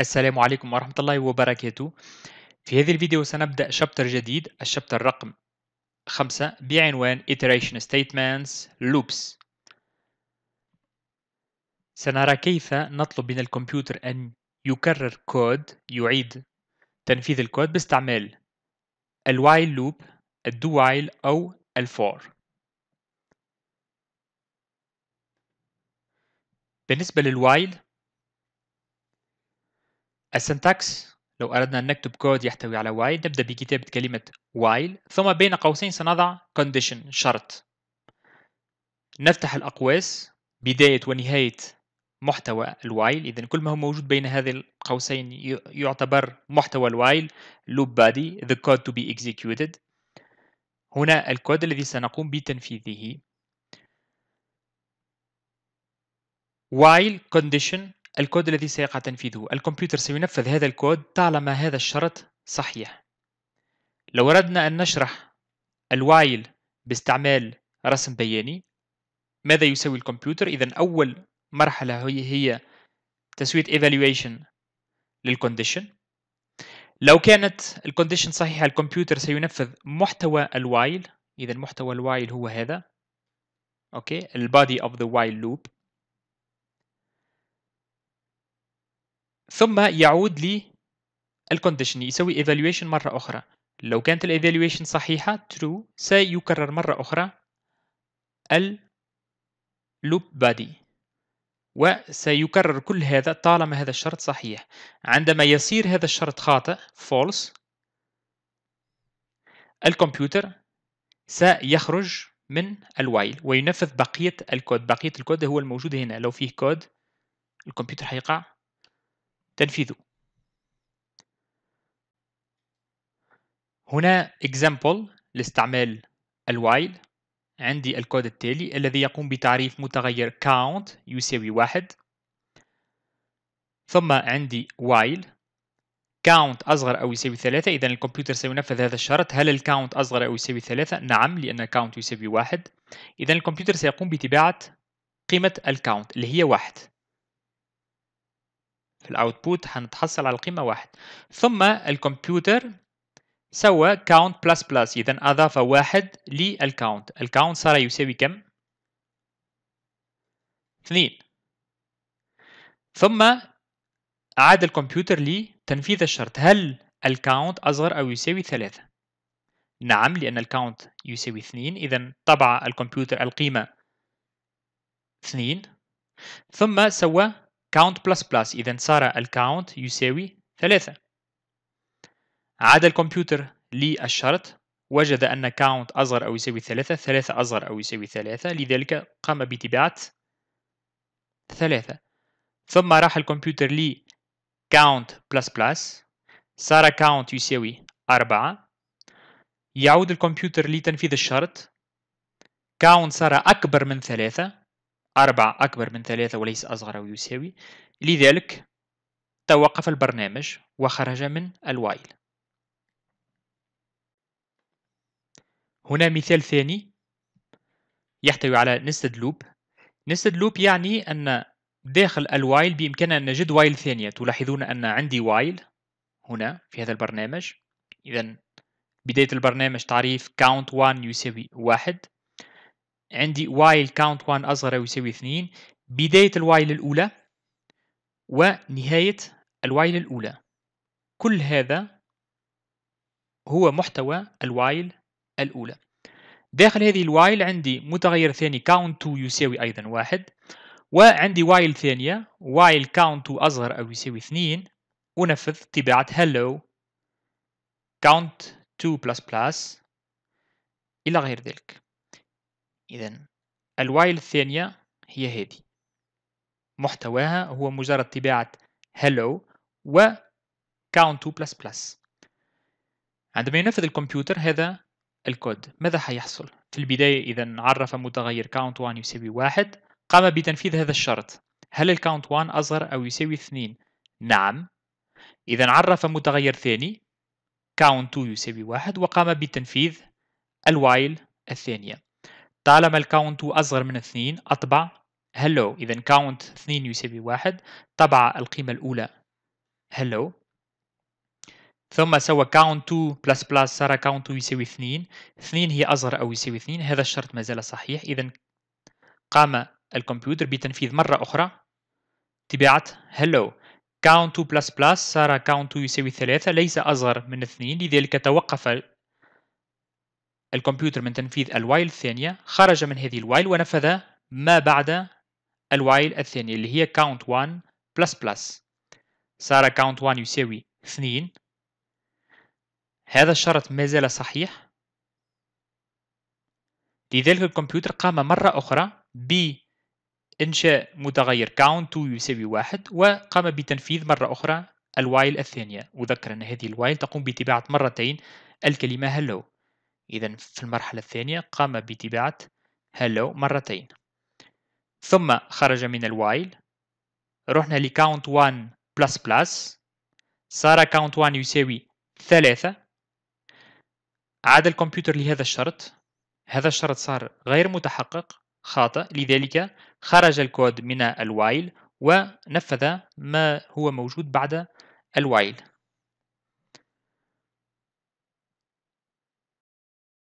السلام عليكم ورحمة الله وبركاته في هذا الفيديو سنبدأ شابتر جديد الشابتر رقم خمسة بعنوان Iteration Statements Loops سنرى كيف نطلب من الكمبيوتر أن يكرر كود يعيد تنفيذ الكود باستعمال الوايل لوب الدوايل أو الفور بالنسبة للوايل السنتاكس لو أردنا أن نكتب كود يحتوي على while نبدأ بكتابة كلمة while ثم بين قوسين سنضع condition شرط نفتح الأقواس بداية ونهاية محتوى الوايل إذا كل ما هو موجود بين هذه القوسين يعتبر محتوى الوايل loop body the code to be executed هنا الكود الذي سنقوم بتنفيذه while condition الكود الذي سيقع تنفيذه الكمبيوتر سينفذ هذا الكود طالما هذا الشرط صحيح لو أردنا أن نشرح الوايل باستعمال رسم بياني ماذا يسوي الكمبيوتر إذا أول مرحلة هي هي تسوية evaluation للcondition لو كانت الكونديشن صحيحة الكمبيوتر سينفذ محتوى الوايل إذا محتوى الوايل هو هذا أوكي البادي of the while loop ثم يعود لي الكونديشن يسوي evaluation مرة أخرى لو كانت evaluation صحيحة true سيكرر مرة أخرى ال loop body وسيكرر كل هذا طالما هذا الشرط صحيح عندما يصير هذا الشرط خاطئ false الكمبيوتر سيخرج من الوايل وينفذ بقية الكود بقية الكود هو الموجود هنا لو فيه كود الكمبيوتر حيقع تنفيذه هنا example لاستعمال الوايل عندي الكود التالي الذي يقوم بتعريف متغير count يساوي واحد ثم عندي while count أصغر أو يساوي ثلاثة إذا الكمبيوتر سينفذ هذا الشرط هل الكاونت أصغر أو يساوي ثلاثة؟ نعم لأن count يساوي واحد إذا الكمبيوتر سيقوم بتباعة قيمة الكاونت اللي هي واحد في الاوتبوت حنتحصل على القيمه واحد ثم الكمبيوتر سوى count بلس بلس اذا اضاف واحد للكاونت الكاونت صار يساوي كم اثنين ثم عاد الكمبيوتر لتنفيذ الشرط هل الكاونت اصغر او يساوي ثلاثة نعم لان الكاونت يساوي اثنين اذا طبع الكمبيوتر القيمه اثنين ثم سوى count plus plus إذا صار الكاونت يساوي ثلاثة عاد الكمبيوتر للشرط وجد أن count أصغر أو يساوي ثلاثة ثلاثة أصغر أو يساوي ثلاثة لذلك قام بتباعة ثلاثة ثم راح الكمبيوتر لي count plus plus صار count يساوي أربعة يعود الكمبيوتر لتنفيذ الشرط count صار أكبر من ثلاثة أربعة أكبر من ثلاثة وليس أصغر أو يساوي لذلك توقف البرنامج وخرج من الوايل هنا مثال ثاني يحتوي على نستد لوب نستد لوب يعني أن داخل الوايل بإمكاننا أن نجد وايل ثانية تلاحظون أن عندي وايل هنا في هذا البرنامج إذا بداية البرنامج تعريف count1 يساوي واحد عندي while count 1 أصغر أو يساوي 2 بداية الوايل الأولى ونهاية الوايل الأولى كل هذا هو محتوى الوايل الأولى داخل هذه الوايل عندي متغير ثاني count2 يساوي أيضا واحد وعندي وايل ثانية while count2 أصغر أو يساوي اثنين أنفذ طباعة hello count2++ إلى غير ذلك إذا الوايل الثانية هي هذه محتواها هو مجرد طباعة hello و count2++ عندما ينفذ الكمبيوتر هذا الكود ماذا حيحصل؟ في البداية إذا عرف متغير count1 يساوي واحد قام بتنفيذ هذا الشرط هل count1 أصغر أو يساوي اثنين؟ نعم إذا عرف متغير ثاني count2 يساوي واحد وقام بتنفيذ الوايل الثانية طالما الكاونت هو أصغر من اثنين أطبع hello إذا كاونت اثنين يساوي واحد طبع القيمة الأولى hello ثم سوى count 2 بلس بلس صار count 2 يساوي اثنين اثنين هي أصغر أو يساوي اثنين هذا الشرط ما زال صحيح إذا قام الكمبيوتر بتنفيذ مرة أخرى طباعة hello count 2 بلس بلس صار count 2 يساوي ثلاثة ليس أصغر من اثنين لذلك توقف الكمبيوتر من تنفيذ الوايل الثانية خرج من هذه الوايل ونفذ ما بعد الوايل الثانية اللي هي count 1 صار count 1 يساوي 2 هذا الشرط ما زال صحيح لذلك الكمبيوتر قام مرة أخرى بإنشاء متغير count 2 يساوي 1 وقام بتنفيذ مرة أخرى الوايل الثانية وذكر أن هذه الوايل تقوم بطباعة مرتين الكلمة hello إذا في المرحلة الثانية قام بتباعة hello مرتين ثم خرج من الوايل رحنا لكاونت 1 بلس بلس صار كاونت 1 يساوي ثلاثة عاد الكمبيوتر لهذا الشرط هذا الشرط صار غير متحقق خاطئ لذلك خرج الكود من الوايل ونفذ ما هو موجود بعد الوايل